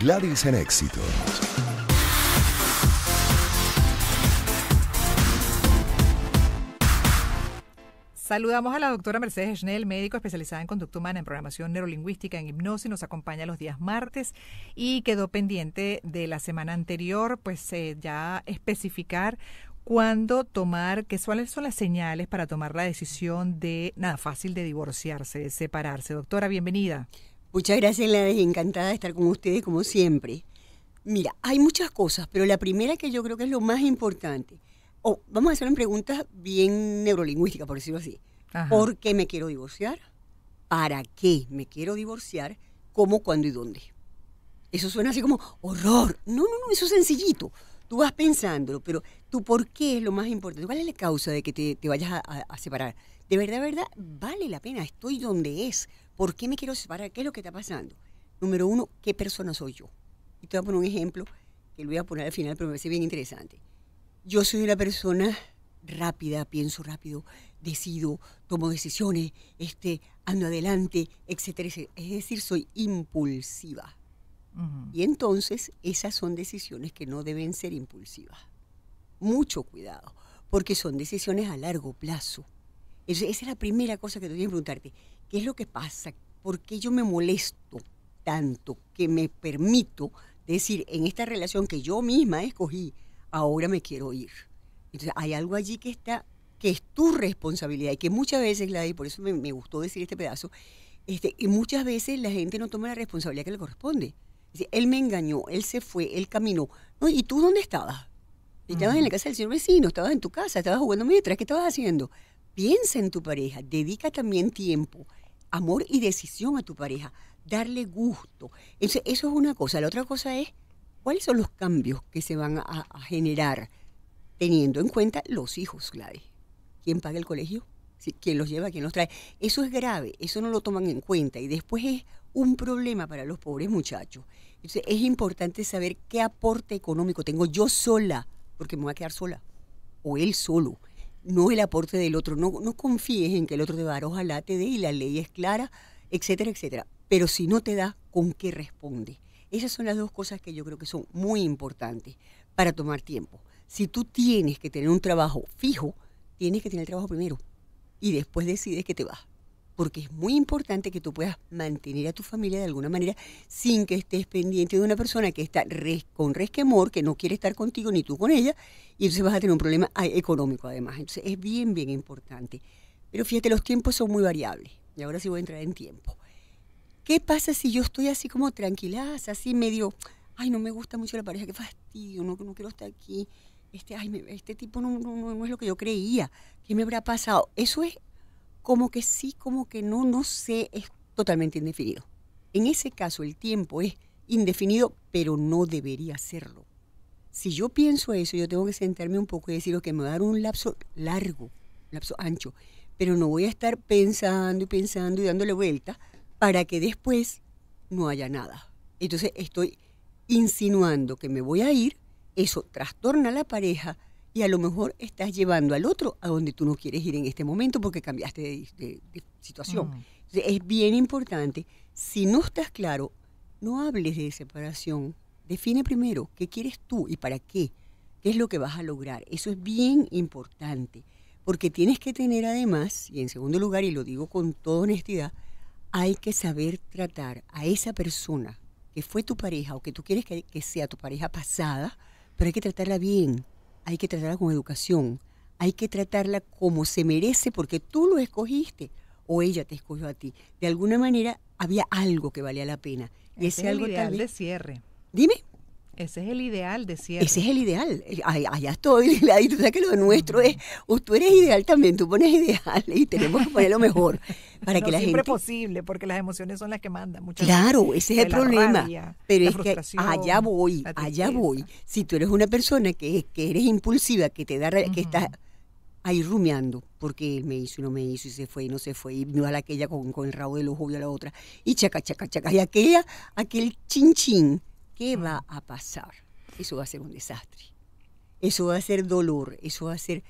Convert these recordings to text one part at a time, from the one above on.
Gladys en éxito. Saludamos a la doctora Mercedes Schnell, médico especializada en conducta humana, en programación neurolingüística, en hipnosis, nos acompaña los días martes y quedó pendiente de la semana anterior, pues eh, ya especificar cuándo tomar, qué cuáles son las señales para tomar la decisión de, nada fácil, de divorciarse, de separarse. Doctora, bienvenida. Muchas gracias, Lades. Encantada de estar con ustedes como siempre. Mira, hay muchas cosas, pero la primera que yo creo que es lo más importante. o vamos a hacer una pregunta bien neurolingüística, por decirlo así. ¿Por qué me quiero divorciar? ¿Para qué me quiero divorciar? ¿Cómo, cuándo y dónde? Eso suena así como horror. No, no, no, eso es sencillito. Tú vas pensándolo, pero tu por qué es lo más importante. ¿Cuál es la causa de que te, vayas a, separar? De verdad, verdad, vale la pena. Estoy donde es. ¿Por qué me quiero separar? ¿Qué es lo que está pasando? Número uno, ¿qué persona soy yo? Y te voy a poner un ejemplo que lo voy a poner al final, pero me parece bien interesante. Yo soy una persona rápida, pienso rápido, decido, tomo decisiones, este, ando adelante, etcétera, Es decir, soy impulsiva. Y entonces esas son decisiones que no deben ser impulsivas. Mucho cuidado, porque son decisiones a largo plazo. Esa es la primera cosa que te voy a preguntarte. ¿Qué es lo que pasa? ¿Por qué yo me molesto tanto que me permito decir, en esta relación que yo misma escogí, ahora me quiero ir? Entonces, hay algo allí que está, que es tu responsabilidad y que muchas veces, la y por eso me, gustó decir este pedazo, este, y muchas veces la gente no toma la responsabilidad que le corresponde. él me engañó, él se fue, él caminó. ¿Y tú dónde estabas? Estabas en la mm. casa del señor vecino, estabas en tu casa, estabas jugando mientras, ¿qué estabas haciendo? Piensa en tu pareja, dedica también tiempo amor y decisión a tu pareja, darle gusto. Eso, eso es una cosa. La otra cosa es cuáles son los cambios que se van a, generar teniendo en cuenta los hijos, Gladys. ¿Quién paga el colegio? ¿Quién los lleva? ¿Quién los trae? Eso es grave, eso no lo toman en cuenta y después es un problema para los pobres muchachos. Entonces es importante saber qué aporte económico tengo yo sola, porque me voy a quedar sola, o él solo no el aporte del otro, no, no confíes en que el otro te va a ojalá te dé y la ley es clara, etcétera, etcétera. Pero si no te da, ¿con qué responde? Esas son las dos cosas que yo creo que son muy importantes para tomar tiempo. Si tú tienes que tener un trabajo fijo, tienes que tener el trabajo primero y después decides que te vas porque es muy importante que tú puedas mantener a tu familia de alguna manera sin que estés pendiente de una persona que está res, con resquemor, que no quiere estar contigo ni tú con ella, y entonces vas a tener un problema económico además. Entonces es bien, bien importante. Pero fíjate, los tiempos son muy variables, y ahora sí voy a entrar en tiempo. ¿Qué pasa si yo estoy así como tranquila, así medio, ay, no me gusta mucho la pareja, qué fastidio, no, no quiero estar aquí? Este, este tipo no, no es lo que yo creía, ¿qué me habrá pasado? Eso es como que sí, como que no, no sé, es totalmente indefinido. En ese caso el tiempo es indefinido, pero no debería serlo. Si yo pienso eso, yo tengo que sentarme un poco y decir, que me va a dar un lapso largo, lapso ancho, pero no voy a estar pensando y pensando y dándole vuelta para que después no haya nada. Entonces estoy insinuando que me voy a ir, eso trastorna a la pareja, y a lo mejor estás llevando al otro a donde tú no quieres ir en este momento porque cambiaste de, situación. Mm. es bien importante, si no estás claro, no hables de separación. Define primero qué quieres tú y para qué, qué es lo que vas a lograr. Eso es bien importante, porque tienes que tener además, y en segundo lugar, y lo digo con toda honestidad, hay que saber tratar a esa persona que fue tu pareja o que tú quieres que sea tu pareja pasada, pero hay que tratarla bien, hay que tratarla con educación, hay que tratarla como se merece porque tú lo escogiste o ella te escogió a ti. De alguna manera había algo que valía la pena. Y ese, algo de cierre. Dime. Ese es el ideal decía Ese es el ideal. Allá, estoy, y tú sabes que lo nuestro es, tú eres ideal también, tú pones ideal y tenemos que poner lo mejor para que la siempre posible, porque las emociones son las que mandan. Muchas claro, ese es el problema. Pero es que allá voy, allá voy. Si tú eres una persona que, que eres impulsiva, que te da, que estás ahí rumiando, porque me hizo y no me hizo, y se fue y no se fue, y no a la aquella con, con el rabo del ojo, y a la otra, y chaca, chaca, chaca, y aquella, aquel chin chin ¿Qué va a pasar? Eso va a ser un desastre. Eso va a ser dolor, eso va a ser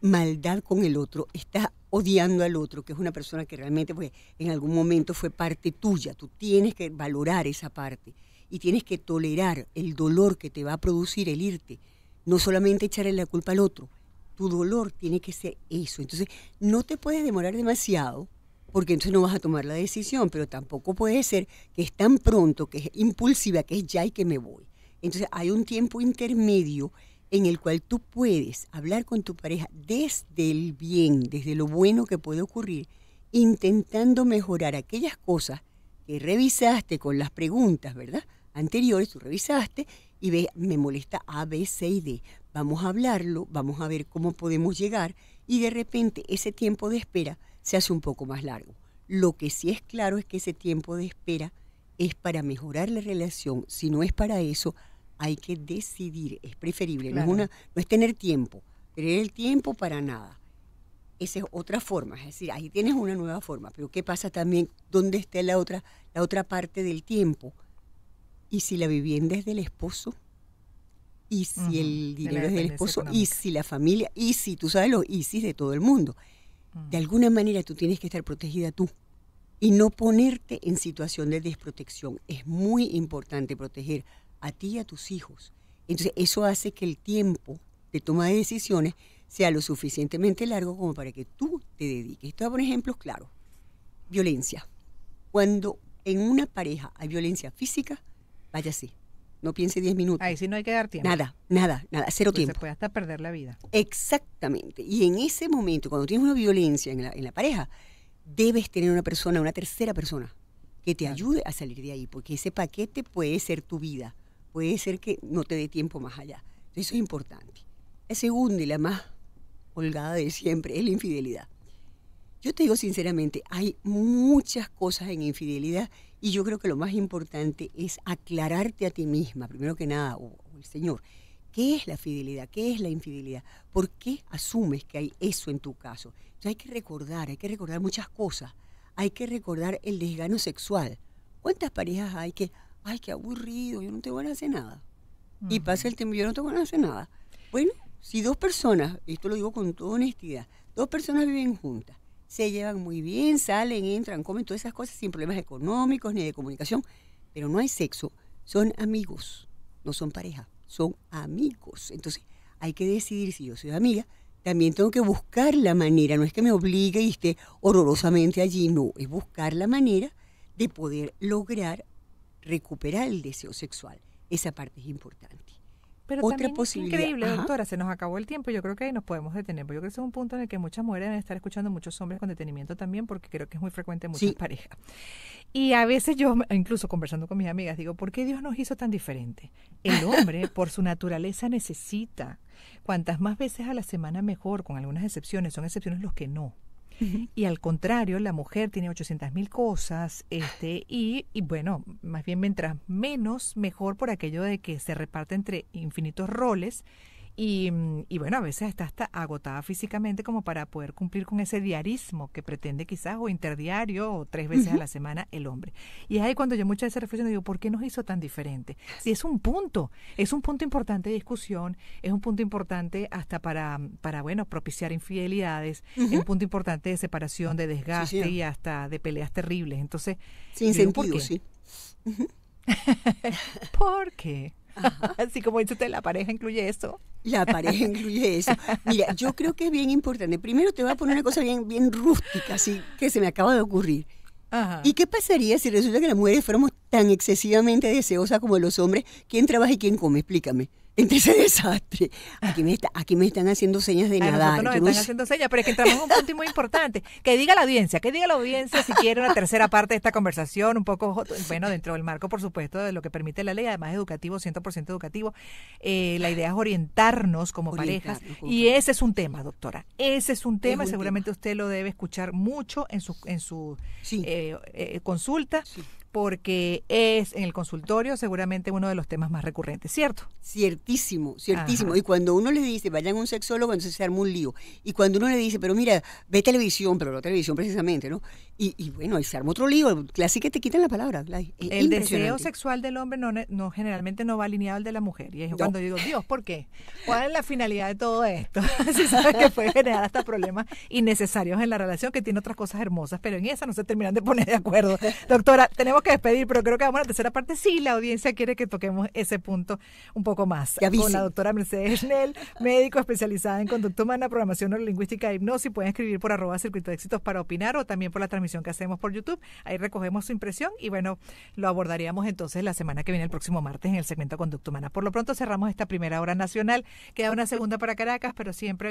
maldad con el otro. Estás odiando al otro, que es una persona que realmente en algún momento fue parte tuya. Tú tienes que valorar esa parte y tienes que tolerar el dolor que te va a producir el irte. No solamente echarle la culpa al otro, tu dolor tiene que ser eso. Entonces, no te puedes demorar demasiado porque entonces no vas a tomar la decisión, pero tampoco puede ser que es tan pronto, que es impulsiva, que es ya y que me voy. Entonces hay un tiempo intermedio en el cual tú puedes hablar con tu pareja desde el bien, desde lo bueno que puede ocurrir, intentando mejorar aquellas cosas que revisaste con las preguntas, ¿verdad? Anteriores, tú revisaste y ves, me molesta A, B, C y D. Vamos a hablarlo, vamos a ver cómo podemos llegar y de repente ese tiempo de espera se hace un poco más largo. Lo que sí es claro es que ese tiempo de espera es para mejorar la relación. Si no es para eso, hay que decidir. Es preferible. No, es tener tiempo. Tener el tiempo para nada. Esa es otra forma. Es decir, ahí tienes una nueva forma. Pero ¿qué pasa también? ¿Dónde está la otra, la otra parte del tiempo? ¿Y si la vivienda es del esposo? ¿Y si el dinero es del esposo? ¿Y si la familia? ¿Y si tú sabes los ISIS de todo el mundo? De alguna manera tú tienes que estar protegida tú y no ponerte en situación de desprotección. Es muy importante proteger a ti y a tus hijos. Entonces eso hace que el tiempo de toma de decisiones sea lo suficientemente largo como para que tú te dediques. Esto por ejemplo, claro, Violencia. Cuando en una pareja hay violencia física, váyase, no piense 10 minutos. Ahí sí no hay que dar tiempo. Nada, nada, nada, cero pues tiempo. Se puede hasta perder la vida. Exactamente. Y en ese momento, cuando tienes una violencia en la, pareja, debes tener una persona, una tercera persona, que te ayude a salir de ahí, porque ese paquete puede ser tu vida, puede ser que no te dé tiempo más allá. Eso es importante. La segunda y la más holgada de siempre es la infidelidad. Yo te digo sinceramente, hay muchas cosas en infidelidad y yo creo que lo más importante es aclararte a ti misma, primero que nada, o, el Señor, ¿Qué es la fidelidad? ¿Qué es la infidelidad? ¿Por qué asumes que hay eso en tu caso? hay que recordar, hay que recordar muchas cosas. Hay que recordar el desgano sexual. ¿Cuántas parejas hay que, ay, qué aburrido, yo no te voy a hacer nada? Y pasa el tiempo, yo no te voy a hacer nada. Bueno, si dos personas, esto lo digo con toda honestidad, dos personas viven juntas se llevan muy bien, salen, entran, comen todas esas cosas sin problemas económicos ni de comunicación, pero no hay sexo, son amigos, no son pareja, son amigos. Entonces hay que decidir si yo soy amiga, también tengo que buscar la manera, no es que me obligue y esté horrorosamente allí, no, es buscar la manera de poder lograr recuperar el deseo sexual. Esa parte es importante. Pero Es increíble, doctora, se nos acabó el tiempo. Yo creo que ahí nos podemos detener. Porque yo creo que es un punto en el que muchas mujeres deben estar escuchando muchos hombres con detenimiento también, porque creo que es muy frecuente en muchas parejas. Y a veces yo, incluso conversando con mis amigas, digo, ¿por qué Dios nos hizo tan diferente? El hombre, por su naturaleza, necesita. Cuantas más veces a la semana, mejor, con algunas excepciones. Son excepciones los que no. Y al contrario, la mujer tiene 800 mil cosas, este, y, y, bueno, más bien mientras menos, mejor por aquello de que se reparte entre infinitos roles Mm, y, bueno, a veces está hasta agotada físicamente como para poder cumplir con ese diarismo que pretende quizás o interdiario o tres veces a la semana el hombre. Y es ahí cuando yo muchas veces reflexiono digo, ¿por qué nos hizo tan diferente? Si es un punto, es un punto importante de discusión, es un punto importante hasta para, bueno, propiciar infidelidades, es un punto importante de separación, de desgaste y hasta de peleas terribles. Entonces, ¿Por qué? Así como dice usted, la pareja incluye eso La pareja incluye eso. Mira, yo creo que es bien importante. Primero te voy a poner una cosa bien, bien rústica, así que se me acaba de ocurrir. Ajá. ¿Y qué pasaría si resulta que las mujeres fuéramos tan excesivamente deseosas como los hombres? ¿Quién trabaja y quién come? Explícame ese desastre. Aquí me, aquí me están haciendo señas de nada nadar. están haciendo señas, pero es que entramos en un punto muy importante. Que diga la audiencia, que diga la audiencia si quiere una tercera parte de esta conversación, un poco, bueno, dentro del marco, por supuesto, de lo que permite la ley, además educativo, 100% educativo. Eh, la idea es orientarnos como parejas. y ese es un tema, doctora. Ese es un tema, seguramente usted lo debe escuchar mucho en su, en su eh, eh, consulta porque es en el consultorio seguramente uno de los temas más recurrentes, ¿cierto? Ciertísimo, ciertísimo. Y cuando uno le dice, vayan a un sexólogo, entonces se arma un lío. Y cuando uno le dice, pero mira, ve televisión, pero la televisión precisamente, ¿no? Y, y bueno, ahí se arma otro lío. así que te quitan la palabra. el deseo sexual del hombre no, no, generalmente no va alineado al de la mujer. Y es cuando digo, Dios, ¿por qué? ¿Cuál es la finalidad de todo esto? si sabes que puede generar hasta problemas innecesarios en la relación, que tiene otras cosas hermosas, pero en esa no se terminan de poner de acuerdo. Doctora, tenemos que despedir, pero creo que vamos a la tercera parte. Sí, la audiencia quiere que toquemos ese punto un poco más. Con la doctora Mercedes Schnell, médico especializada en conducta humana, programación neurolingüística e hipnosis. Pueden escribir por arroba circuito de éxitos para opinar o también por la transmisión que hacemos por YouTube. Ahí recogemos su impresión y bueno, lo abordaríamos entonces la semana que viene, el próximo martes, en el segmento conducto humana. Por lo pronto cerramos esta primera hora nacional. Queda una segunda para Caracas, pero siempre